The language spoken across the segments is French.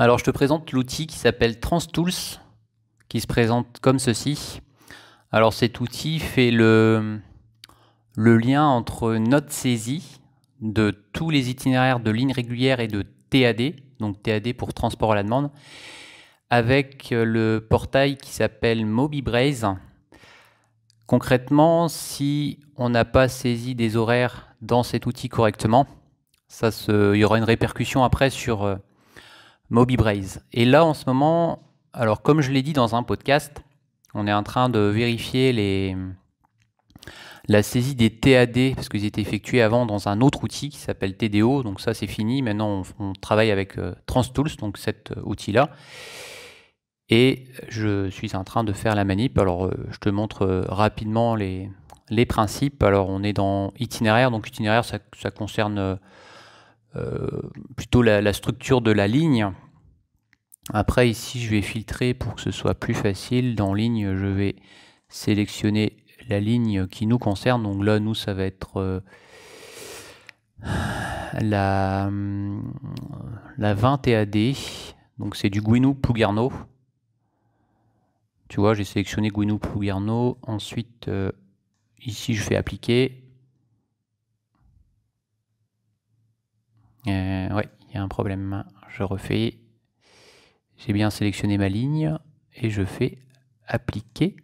Alors je te présente l'outil qui s'appelle TransTools, qui se présente comme ceci. Alors cet outil fait le, lien entre notre saisie de tous les itinéraires de lignes régulières et de TAD, donc TAD pour transport à la demande, avec le portail qui s'appelle MobiBraze. Concrètement, si on n'a pas saisi des horaires dans cet outil correctement, ça il y aura une répercussion après sur euh, Moby Braze. Et là, en ce moment, alors comme je l'ai dit dans un podcast, on est en train de vérifier les, la saisie des TAD, parce qu'ils étaient effectués avant dans un autre outil qui s'appelle TDO, donc ça c'est fini, maintenant on, travaille avec euh, TransTools, donc cet euh, outil-là. Et je suis en train de faire la manip, alors euh, je te montre rapidement les, les, principes. Alors on est dans itinéraire, donc itinéraire ça, ça concerne euh, plutôt la, structure de la ligne. Après ici je vais filtrer pour que ce soit plus facile. Dans ligne je vais sélectionner la ligne qui nous concerne. Donc là nous ça va être euh, la, la 20 TAD. Donc c'est du Guinou Pougarno. Tu vois j'ai sélectionné Guinou Pougarno. Ensuite euh, ici je fais appliquer. Euh, oui, il y a un problème. Je refais. J'ai bien sélectionné ma ligne et je fais appliquer.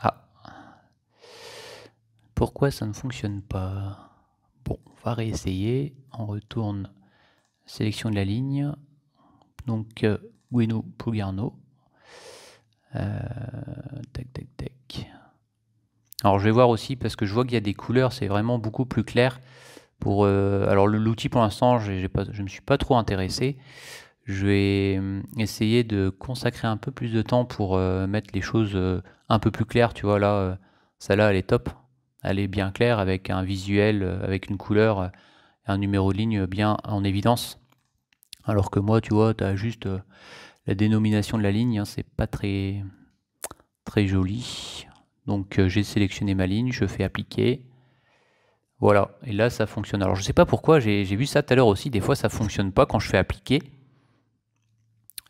Ah. Pourquoi ça ne fonctionne pas Bon, on va réessayer. On retourne sélection de la ligne. Donc, Gueno euh, tac, tac, tac. Alors, je vais voir aussi parce que je vois qu'il y a des couleurs, c'est vraiment beaucoup plus clair. Euh, alors l'outil pour l'instant, je ne me suis pas trop intéressé. Je vais euh, essayer de consacrer un peu plus de temps pour euh, mettre les choses un peu plus claires. Tu vois, là, celle-là, elle est top. Elle est bien claire avec un visuel, avec une couleur, un numéro de ligne bien en évidence. Alors que moi, tu vois, tu as juste la dénomination de la ligne, hein, c'est pas très, très joli. Donc j'ai sélectionné ma ligne, je fais appliquer. Voilà, et là ça fonctionne. Alors je ne sais pas pourquoi, j'ai vu ça tout à l'heure aussi, des fois ça ne fonctionne pas quand je fais appliquer.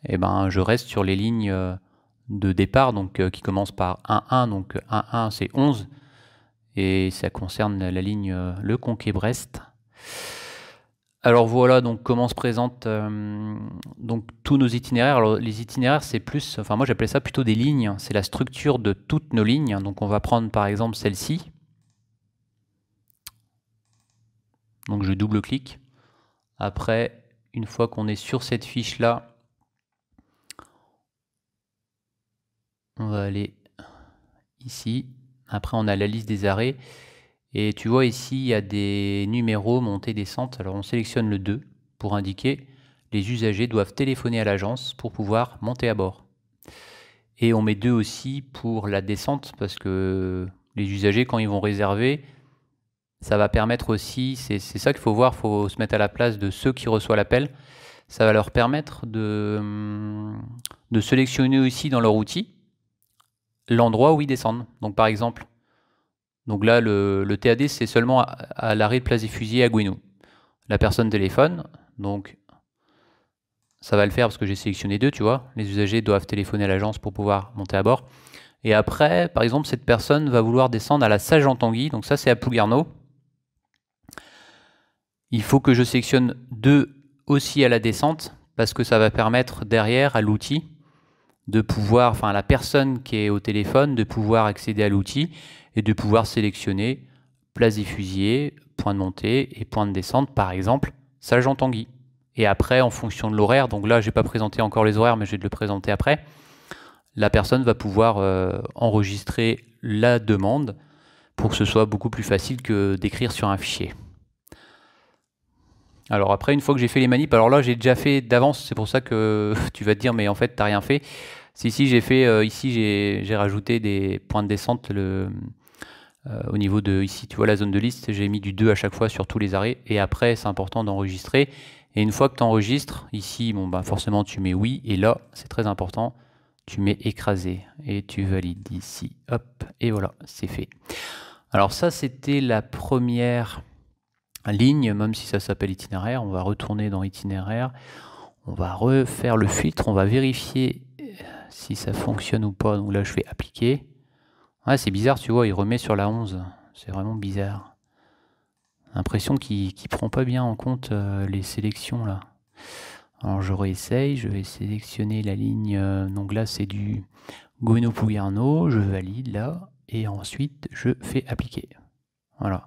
Et eh ben je reste sur les lignes euh, de départ donc euh, qui commencent par 1,1, donc 1,1 c'est 11, et ça concerne la ligne euh, Le Conquet-Brest. Alors voilà donc comment se présentent donc tous nos itinéraires. Alors les itinéraires c'est plus, enfin moi j'appelais ça plutôt des lignes, c'est la structure de toutes nos lignes. Donc on va prendre par exemple celle-ci. Donc je double-clique. Après, une fois qu'on est sur cette fiche-là, on va aller ici. Après, on a la liste des arrêts. Et tu vois ici, il y a des numéros montée descente. Alors on sélectionne le 2 pour indiquer les usagers doivent téléphoner à l'agence pour pouvoir monter à bord. Et on met 2 aussi pour la descente parce que les usagers, quand ils vont réserver, ça va permettre aussi, c'est ça qu'il faut voir, il faut se mettre à la place de ceux qui reçoivent l'appel. Ça va leur permettre de, hum, de sélectionner aussi dans leur outil l'endroit où ils descendent. Donc par exemple, donc là le, le TAD c'est seulement à, l'arrêt de place des fusillés à Guinou. La personne téléphone, donc ça va le faire parce que j'ai sélectionné deux, tu vois. Les usagers doivent téléphoner à l'agence pour pouvoir monter à bord. Et après, par exemple, cette personne va vouloir descendre à la Sage en Tanguy. Donc ça, c'est à Pougarneau. Il faut que je sélectionne deux aussi à la descente parce que ça va permettre derrière à l'outil de pouvoir, enfin à la personne qui est au téléphone, de pouvoir accéder à l'outil et de pouvoir sélectionner place des fusillés, point de montée et point de descente, par exemple, ça en Tanguy. Et après, en fonction de l'horaire, donc là, je n'ai pas présenté encore les horaires, mais je vais le présenter après, la personne va pouvoir euh, enregistrer la demande pour que ce soit beaucoup plus facile que d'écrire sur un fichier. Alors après, une fois que j'ai fait les manips, alors là j'ai déjà fait d'avance, c'est pour ça que tu vas te dire mais en fait t'as rien fait. Si si j'ai fait euh, ici j'ai rajouté des points de descente le, euh, au niveau de ici tu vois la zone de liste, j'ai mis du 2 à chaque fois sur tous les arrêts et après c'est important d'enregistrer. Et une fois que tu enregistres, ici bon bah forcément tu mets oui et là c'est très important, tu mets écrasé et tu valides ici. Hop et voilà, c'est fait. Alors ça c'était la première ligne, même si ça s'appelle itinéraire, on va retourner dans itinéraire, on va refaire le filtre, on va vérifier euh, si ça fonctionne ou pas. Donc là, je fais appliquer. Ouais c'est bizarre, tu vois, il remet sur la 11. C'est vraiment bizarre. L'impression qu'il ne prend pas bien en compte euh, les sélections là. Alors je réessaye, je vais sélectionner la ligne, euh, donc là c'est du Gono je valide là, et ensuite je fais appliquer. Voilà.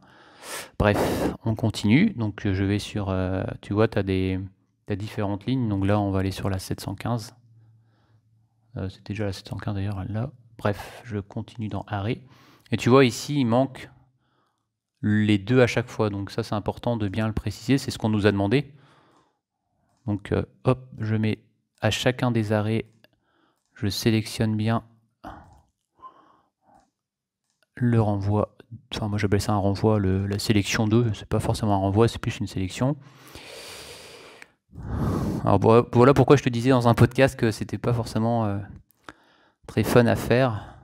Bref, on continue. Donc euh, je vais sur... Euh, tu vois, tu as, des, différentes lignes. Donc là, on va aller sur la 715. Euh, C'était déjà la 715 d'ailleurs, là. Bref, je continue dans Arrêt. Et tu vois, ici, il manque les deux à chaque fois. Donc ça, c'est important de bien le préciser. C'est ce qu'on nous a demandé. Donc euh, hop, je mets à chacun des arrêts, je sélectionne bien le renvoi enfin moi j'appelle ça un renvoi, la sélection 2, c'est pas forcément un renvoi, c'est plus une sélection. Alors voilà pourquoi je te disais dans un podcast que c'était pas forcément euh, très fun à faire.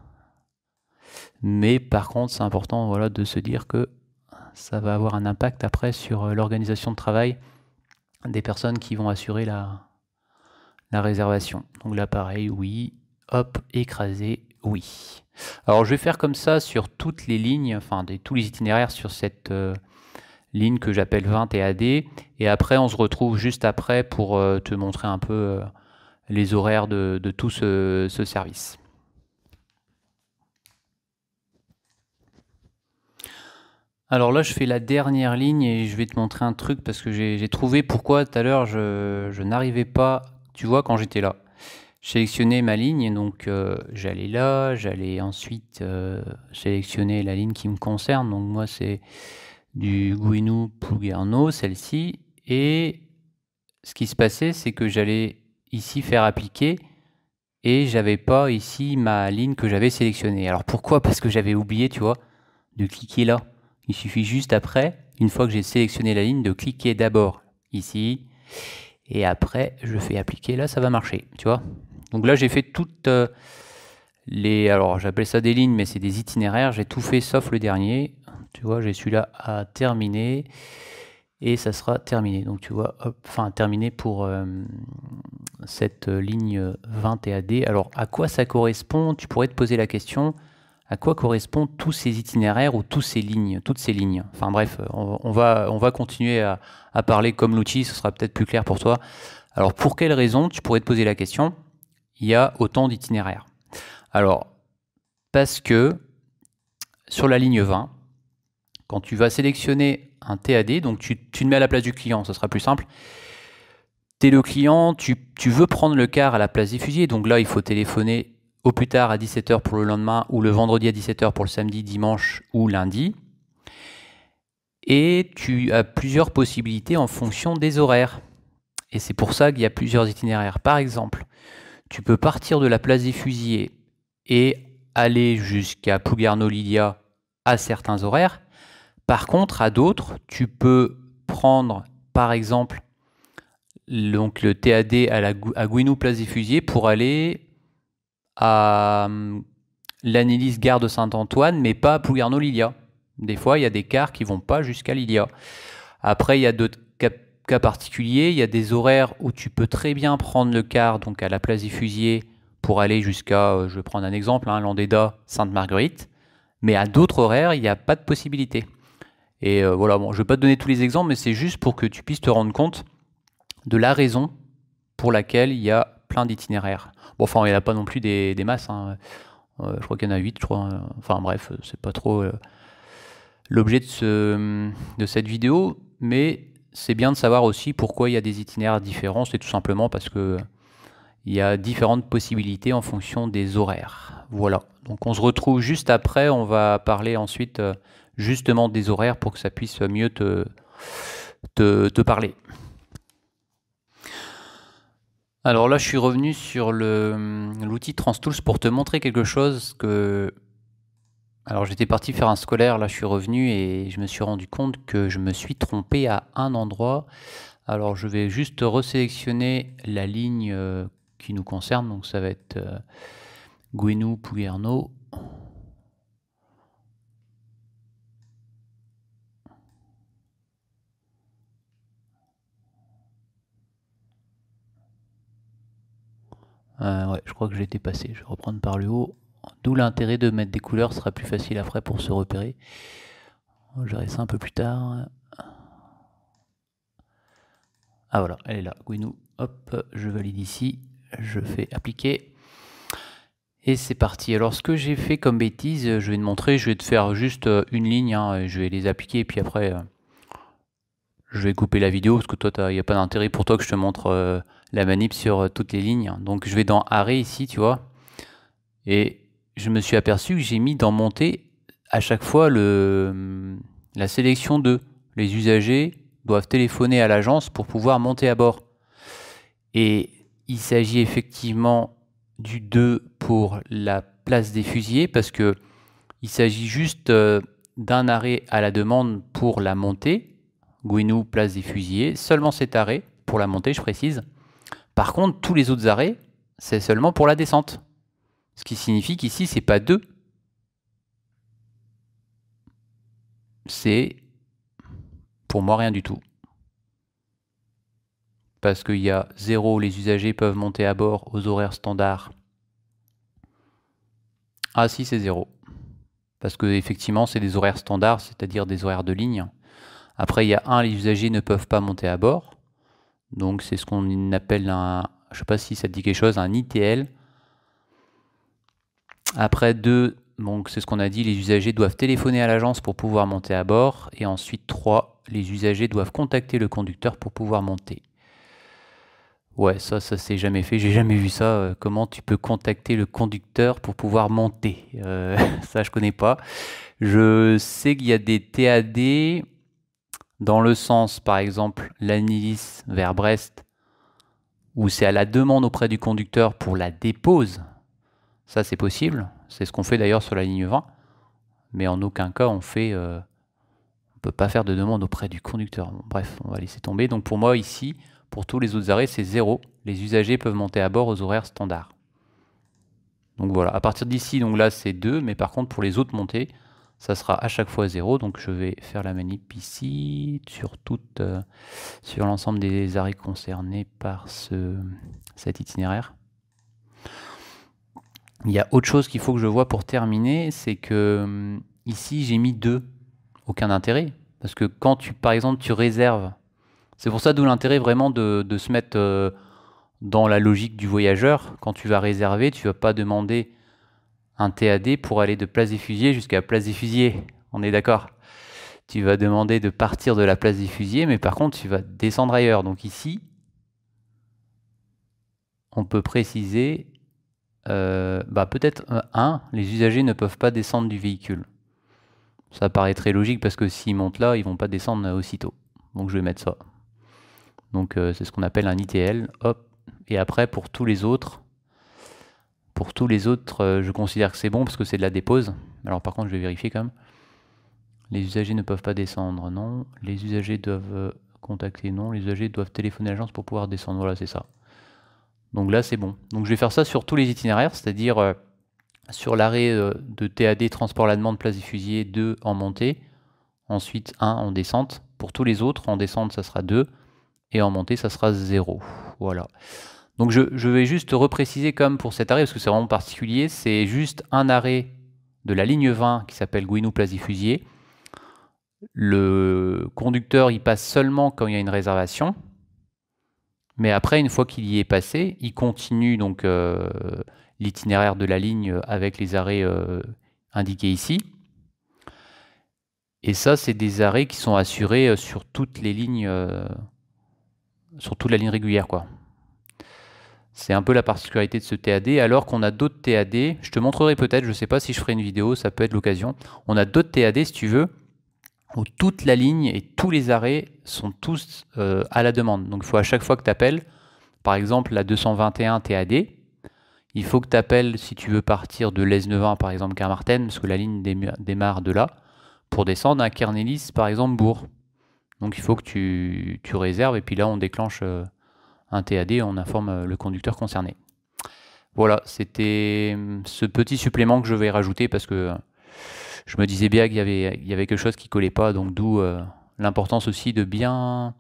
Mais par contre, c'est important voilà, de se dire que ça va avoir un impact après sur euh, l'organisation de travail des personnes qui vont assurer la, la réservation. Donc là, pareil, oui, hop, écrasé, oui. Alors je vais faire comme ça sur toutes les lignes, enfin tous les itinéraires sur cette euh, ligne que j'appelle 20 et AD. Et après on se retrouve juste après pour euh, te montrer un peu euh, les horaires de, tout ce, service. Alors là, je fais la dernière ligne et je vais te montrer un truc parce que j'ai trouvé pourquoi tout à l'heure je n'arrivais pas, tu vois, quand j'étais là sélectionner ma ligne. Donc euh, j'allais là, j'allais ensuite euh, sélectionner la ligne qui me concerne. Donc moi c'est du Guinou Plouguerneau, celle-ci. Et ce qui se passait, c'est que j'allais ici faire appliquer et j'avais pas ici ma ligne que j'avais sélectionnée. Alors pourquoi Parce que j'avais oublié, tu vois, de cliquer là. Il suffit juste après, une fois que j'ai sélectionné la ligne, de cliquer d'abord ici et après je fais appliquer. Là, ça va marcher, tu vois. Donc là, j'ai fait toutes euh, les. Alors, j'appelle ça des lignes, mais c'est des itinéraires. J'ai tout fait sauf le dernier. Tu vois, j'ai celui-là à terminer. Et ça sera terminé. Donc, tu vois, hop, enfin, terminé pour euh, cette euh, ligne 20 et AD. Alors, à quoi ça correspond Tu pourrais te poser la question. À quoi correspondent tous ces itinéraires ou tous ces lignes, toutes ces lignes Enfin bref, on, va, on va continuer à parler comme l'outil, ce sera peut-être plus clair pour toi. Alors pour quelles raisons Tu pourrais te poser la question il y a autant d'itinéraires Alors, parce que sur la ligne 20, quand tu vas sélectionner un TAD, donc tu, tu mets à la place du client, ce sera plus simple, tu es le client, tu, veux prendre le car à la place des fusillés, donc là, il faut téléphoner au plus tard à 17h pour le lendemain, ou le vendredi à 17h pour le samedi, dimanche ou lundi. Et tu as plusieurs possibilités en fonction des horaires. Et c'est pour ça qu'il y a plusieurs itinéraires. Par exemple, tu peux partir de la place des fusillés et aller jusqu'à pougarno lilia à certains horaires. Par contre, à d'autres, tu peux prendre, par exemple, donc le TAD à, la, à Place des Fusillés pour aller à hum, l'analyse gare de Saint-Antoine, mais pas à pougarno lilia Des fois, il y a des cars qui vont pas jusqu'à Lilia. Après, il y a d'autres cas particulier, il y a des horaires où tu peux très bien prendre le car donc à la place des Fusillés pour aller jusqu'à, euh, je vais prendre un exemple, hein, Landéda, Sainte-Marguerite. Mais à d'autres horaires, il n'y a pas de possibilité. Et euh, voilà, bon, je ne vais pas te donner tous les exemples, mais c'est juste pour que tu puisses te rendre compte de la raison pour laquelle il y a plein d'itinéraires. Bon, enfin, il n'y en a pas non plus des, masses. Hein. Euh, je crois qu'il y en a 8, je crois. Hein. Enfin, bref, c'est pas trop l'objet de, ce, de cette vidéo. Mais c'est bien de savoir aussi pourquoi il y a des itinéraires différents. C'est tout simplement parce que il y a différentes possibilités en fonction des horaires. Voilà. Donc on se retrouve juste après. On va parler ensuite euh, justement des horaires pour que ça puisse mieux te, te, te parler. Alors là, je suis revenu sur l'outil TransTools pour te montrer quelque chose que alors j'étais parti faire un scolaire, là je suis revenu et je me suis rendu compte que je me suis trompé à un endroit. Alors je vais juste resélectionner la ligne euh, qui nous concerne, donc ça va être euh, Gwenou Pugherno. Euh, ouais, je crois que j'ai été passé. Je vais reprendre par le haut. D'où l'intérêt de mettre des couleurs, sera plus facile après pour se repérer. On gérer ça un peu plus tard. Ah voilà, elle est là, Gwenou. Hop, je valide ici, je fais appliquer. Et c'est parti. Alors ce que j'ai fait comme bêtise, je vais te montrer, je vais te faire juste euh, une ligne, hein, je vais les appliquer et puis après euh, je vais couper la vidéo parce que toi il n'y a pas d'intérêt pour toi que je te montre euh, la manip sur toutes les lignes. Donc je vais dans arrêt ici, tu vois. Et je me suis aperçu que j'ai mis dans monter à chaque fois le, la sélection de les usagers doivent téléphoner à l'agence pour pouvoir monter à bord. Et il s'agit effectivement du 2 pour la place des fusillés parce que il s'agit juste euh, d'un arrêt à la demande pour la montée, Gouinou, place des fusillés, seulement cet arrêt pour la montée, je précise. Par contre, tous les autres arrêts, c'est seulement pour la descente. Ce qui signifie qu'ici, c'est pas 2. C'est pour moi rien du tout. Parce qu'il y a 0, les usagers peuvent monter à bord aux horaires standards. Ah si, c'est 0. Parce que effectivement, c'est des horaires standards, c'est-à-dire des horaires de ligne. Après, il y a 1, les usagers ne peuvent pas monter à bord. Donc c'est ce qu'on appelle un, je sais pas si ça dit quelque chose, un ITL, après deux, donc c'est ce qu'on a dit, les usagers doivent téléphoner à l'agence pour pouvoir monter à bord. Et ensuite, 3, les usagers doivent contacter le conducteur pour pouvoir monter. Ouais, ça, ça s'est jamais fait. J'ai jamais vu ça. Euh, comment tu peux contacter le conducteur pour pouvoir monter euh, Ça, je connais pas. Je sais qu'il y a des TAD dans le sens, par exemple, l'Anilis vers Brest, où c'est à la demande auprès du conducteur pour la dépose. Ça, c'est possible. C'est ce qu'on fait d'ailleurs sur la ligne 20. Mais en aucun cas, on fait. Euh, on peut pas faire de demande auprès du conducteur. bref, on va laisser tomber. Donc pour moi, ici, pour tous les autres arrêts, c'est zéro. Les usagers peuvent monter à bord aux horaires standards. Donc voilà, à partir d'ici, donc là c'est 2, mais par contre pour les autres montées, ça sera à chaque fois 0. Donc je vais faire la manip ici sur euh, sur l'ensemble des arrêts concernés par ce, cet itinéraire. Il y a autre chose qu'il faut que je vois pour terminer, c'est que hum, ici j'ai mis deux, Aucun intérêt. Parce que quand tu, par exemple, tu réserves, c'est pour ça d'où l'intérêt vraiment de, se mettre euh, dans la logique du voyageur. Quand tu vas réserver, tu vas pas demander un TAD pour aller de Place des Fusillés jusqu'à Place des Fusillés. On est d'accord Tu vas demander de partir de la Place des Fusillés, mais par contre, tu vas descendre ailleurs. Donc ici, on peut préciser euh, bah peut-être euh, un, les usagers ne peuvent pas descendre du véhicule. Ça paraît très logique parce que s'ils montent là, ils vont pas descendre euh, aussitôt. Donc je vais mettre ça. Donc c'est ce qu'on appelle un ITL. Hop. Et après pour tous les autres, pour tous les autres, je considère que c'est bon parce que c'est de la dépose. Alors par contre, je vais vérifier quand même. Les usagers ne peuvent pas descendre, non. Les usagers doivent contacter, non. Les usagers doivent téléphoner l'agence pour pouvoir descendre. Voilà, c'est ça. Donc là, c'est bon. Donc je vais faire ça sur tous les itinéraires, c'est-à-dire euh, sur l'arrêt euh, de TAD transport la demande place des fusillés 2 en montée, ensuite 1 en descente. Pour tous les autres, en descente, ça sera 2 et en montée, ça sera 0. Voilà. Donc je, vais juste repréciser comme pour cet arrêt, parce que c'est vraiment particulier, c'est juste un arrêt de la ligne 20 qui s'appelle Guinou Place des Fusillés. Le conducteur il passe seulement quand il y a une réservation, mais après, une fois qu'il y est passé, il continue donc euh, l'itinéraire de la ligne avec les arrêts euh, indiqués ici. Et ça, c'est des arrêts qui sont assurés euh, sur toutes les lignes, sur toute la ligne régulière, quoi. C'est un peu la particularité de ce TAD, alors qu'on a d'autres TAD. Je te montrerai peut-être, je ne sais pas si je ferai une vidéo, ça peut être l'occasion. On a d'autres TAD, si tu veux, où toute la ligne et tous les arrêts sont tous euh, à la demande. Donc il faut à chaque fois que tu appelles, par exemple la 221 TAD, il faut que tu appelles si tu veux partir de les par exemple carmarthen, parce que la ligne démarre de là, pour descendre à Kernelis par exemple Bourg. Donc il faut que tu, réserves et puis là on déclenche euh, un TAD on informe euh, le conducteur concerné. Voilà, c'était ce petit supplément que je vais rajouter parce que je me disais bien qu'il y avait, quelque chose qui collait pas, donc d'où euh, l'importance aussi de bien,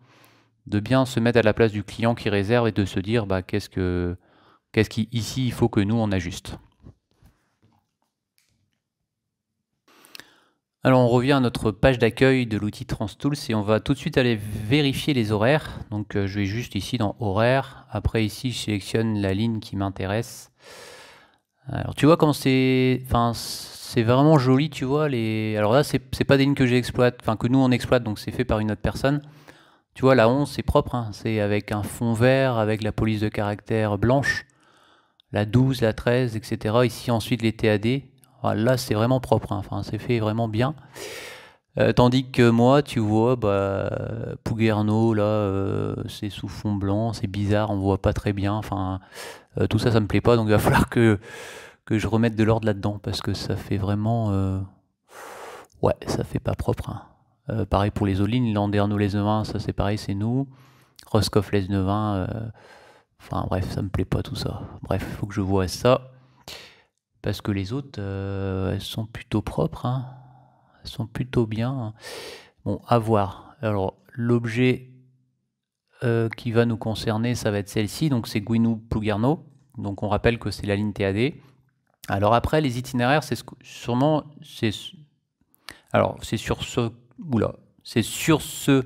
de bien se mettre à la place du client qui réserve et de se dire bah, qu'est-ce que qu'est-ce qui ici il faut que nous on ajuste. Alors on revient à notre page d'accueil de l'outil TransTools et on va tout de suite aller vérifier les horaires. Donc euh, je vais juste ici dans horaires. Après ici je sélectionne la ligne qui m'intéresse. Alors tu vois comment c'est c'est vraiment joli, tu vois. Les... Alors là, c'est pas des lignes que j'exploite, enfin que nous on exploite, donc c'est fait par une autre personne. Tu vois, la 11, c'est propre, hein. c'est avec un fond vert, avec la police de caractère blanche. La 12, la 13, etc. Ici, ensuite, les TAD. là, c'est vraiment propre, hein. enfin, c'est fait vraiment bien. Euh, tandis que moi, tu vois, bah, Pouguerno, là, euh, c'est sous fond blanc, c'est bizarre, on voit pas très bien. Enfin, euh, tout ça, ça me plaît pas, donc il va falloir que que je remette de l'ordre là-dedans parce que ça fait vraiment. Euh, ouais, ça fait pas propre. Hein. Euh, pareil pour les Olines, Landerneau les Nevins, ça c'est pareil, c'est nous. Roscoff les 90 euh, enfin bref, ça me plaît pas tout ça. Bref, faut que je vois ça. Parce que les autres, elles sont plutôt propres. Hein. Elles sont plutôt bien. Hein. Bon, à voir. Alors, l'objet qui va nous concerner, ça va être celle-ci. Donc, c'est Guinou Plugarno Donc on rappelle que c'est la ligne TAD. Alors après, les itinéraires, c'est sûrement... Alors, c'est sur ce... Oula, c'est sur ce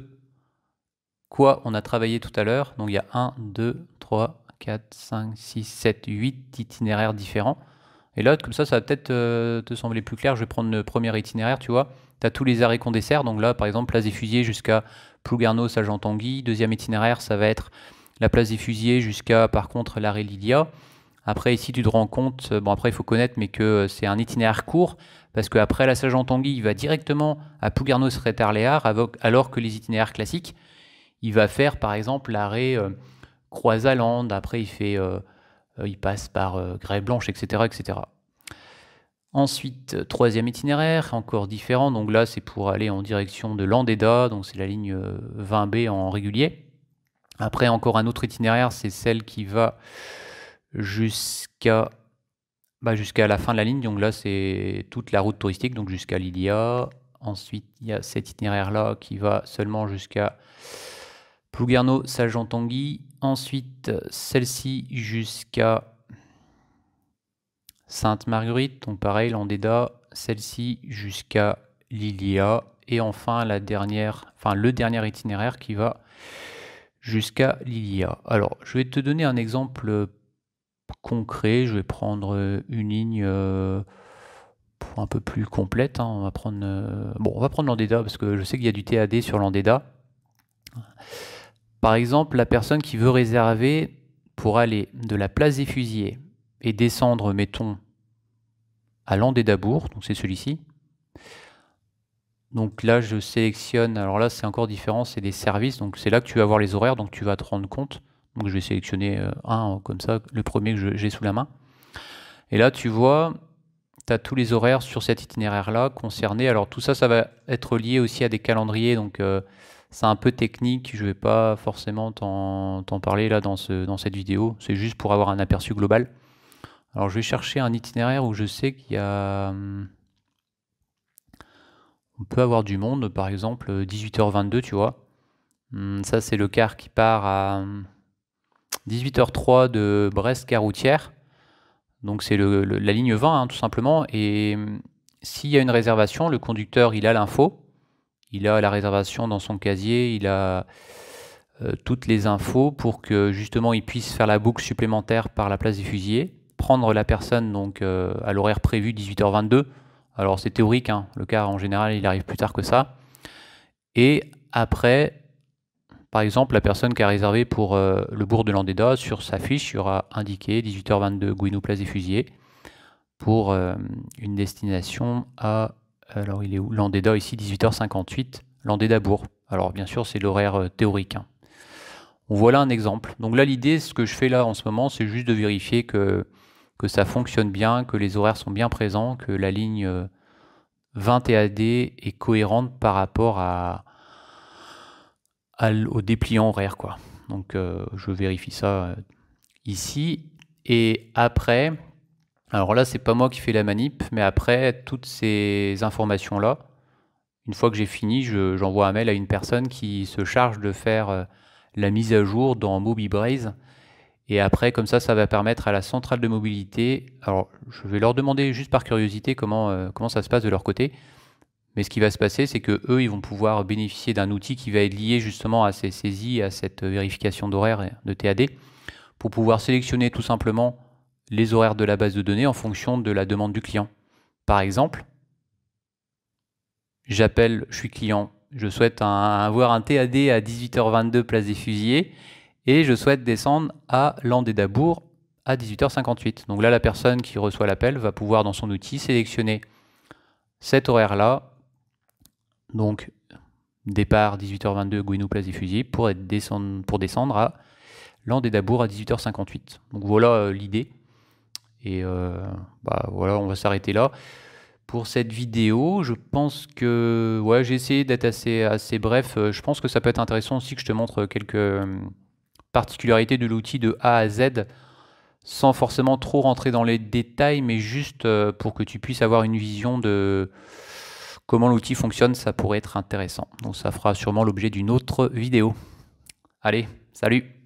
quoi on a travaillé tout à l'heure. Donc il y a 1, 2, 3, 4, 5, 6, 7, 8 itinéraires différents. Et là, comme ça, ça va peut-être euh, te sembler plus clair. Je vais prendre le premier itinéraire, tu vois. Tu as tous les arrêts qu'on dessert. Donc là, par exemple, place des Fusiers jusqu'à Plougarno, saint jean Deuxième itinéraire, ça va être la place des Fusiers jusqu'à, par contre, l'arrêt Lilia. Après, ici, tu te rends compte, euh, bon, après, il faut connaître, mais que euh, c'est un itinéraire court, parce qu'après la Sage en Tanguy, il va directement à pougarnos retarléar alors que les itinéraires classiques, il va faire, par exemple, l'arrêt euh, Croisalande, après, il fait. Euh, il passe par grève Blanche, etc., etc. Ensuite, troisième itinéraire, encore différent. Donc là, c'est pour aller en direction de Landeda, donc c'est la ligne 20B en régulier. Après, encore un autre itinéraire, c'est celle qui va jusqu'à bah, jusqu'à la fin de la ligne. Donc là, c'est toute la route touristique, donc jusqu'à Lilia. Ensuite, il y a cet itinéraire-là qui va seulement jusqu'à Plouguerneau, jean Ensuite, celle-ci jusqu'à Sainte-Marguerite, donc pareil, Landéda. Celle-ci jusqu'à Lilia. Et enfin, la dernière, enfin, le dernier itinéraire qui va jusqu'à Lilia. Alors, je vais te donner un exemple concret, je vais prendre euh, une ligne euh, un peu plus complète. Hein. On va prendre, euh, bon, on va prendre l'Andeda parce que je sais qu'il y a du TAD sur l'Andeda. Par exemple, la personne qui veut réserver pour aller de la place des Fusillés et descendre, mettons, à Bourg donc c'est celui-ci. Donc là, je sélectionne, alors là, c'est encore différent, c'est des services, donc c'est là que tu vas voir les horaires, donc tu vas te rendre compte. Donc je vais sélectionner euh, un comme ça, le premier que j'ai sous la main. Et là, tu vois, tu as tous les horaires sur cet itinéraire-là concernés. Alors tout ça, ça va être lié aussi à des calendriers, donc euh, c'est un peu technique, je ne vais pas forcément t'en parler là dans, cette vidéo, c'est juste pour avoir un aperçu global. Alors je vais chercher un itinéraire où je sais qu'il y a... Hum, on peut avoir du monde, par exemple 18h22, euh, tu vois. Hum, ça c'est le quart qui part à... Hum, 18h03 de brest routière, Donc c'est la ligne 20 hein, tout simplement. Et mm, s'il y a une réservation, le conducteur il a l'info, il a la réservation dans son casier, il a euh, toutes les infos pour que justement il puisse faire la boucle supplémentaire par la place des fusillés, prendre la personne donc euh, à l'horaire prévu 18h22. Alors c'est théorique, hein. le car en général il arrive plus tard que ça. Et après par exemple, la personne qui a réservé pour euh, le bourg de Landéda, sur sa fiche, il y aura indiqué 18h22 Gouinou Place des Fusillés pour euh, une destination à. Alors, il est où Landéda, ici, 18h58, Landéda-Bourg. Alors, bien sûr, c'est l'horaire euh, théorique. voit hein. Voilà un exemple. Donc là, l'idée, ce que je fais là en ce moment, c'est juste de vérifier que, que ça fonctionne bien, que les horaires sont bien présents, que la ligne 20 AD est cohérente par rapport à, au dépliant horaire. Quoi. Donc euh, je vérifie ça euh, ici. Et après, alors là, c'est pas moi qui fais la manip, mais après, toutes ces informations-là, une fois que j'ai fini, j'envoie un mail à une personne qui se charge de faire euh, la mise à jour dans MobiBraze. Et après, comme ça, ça va permettre à la centrale de mobilité. Alors, je vais leur demander juste par curiosité comment ça se passe de leur côté. Mais ce qui va se passer, c'est que eux, ils vont pouvoir bénéficier d'un outil qui va être lié justement à ces saisies, à cette vérification d'horaire de TAD, pour pouvoir sélectionner tout simplement les horaires de la base de données en fonction de la demande du client. Par exemple, j'appelle, je suis client, je souhaite avoir un TAD à 18h22 place des Fusillés et je souhaite descendre à Landedabourg à 18h58. Donc là, la personne qui reçoit l'appel va pouvoir dans son outil sélectionner cet horaire-là donc, départ 18h22, Gouinou place des fusils, pour, descendre, pour descendre à Land à 18h58. Donc voilà euh, l'idée. Et euh, bah, voilà, on va s'arrêter là. Pour cette vidéo, je pense que ouais, j'ai essayé d'être assez, assez bref. Euh, je pense que ça peut être intéressant aussi que je te montre quelques particularités de l'outil de A à Z sans forcément trop rentrer dans les détails, mais juste pour que tu puisses avoir une vision de, comment l'outil fonctionne, ça pourrait être intéressant. Donc ça fera sûrement l'objet d'une autre vidéo. Allez, salut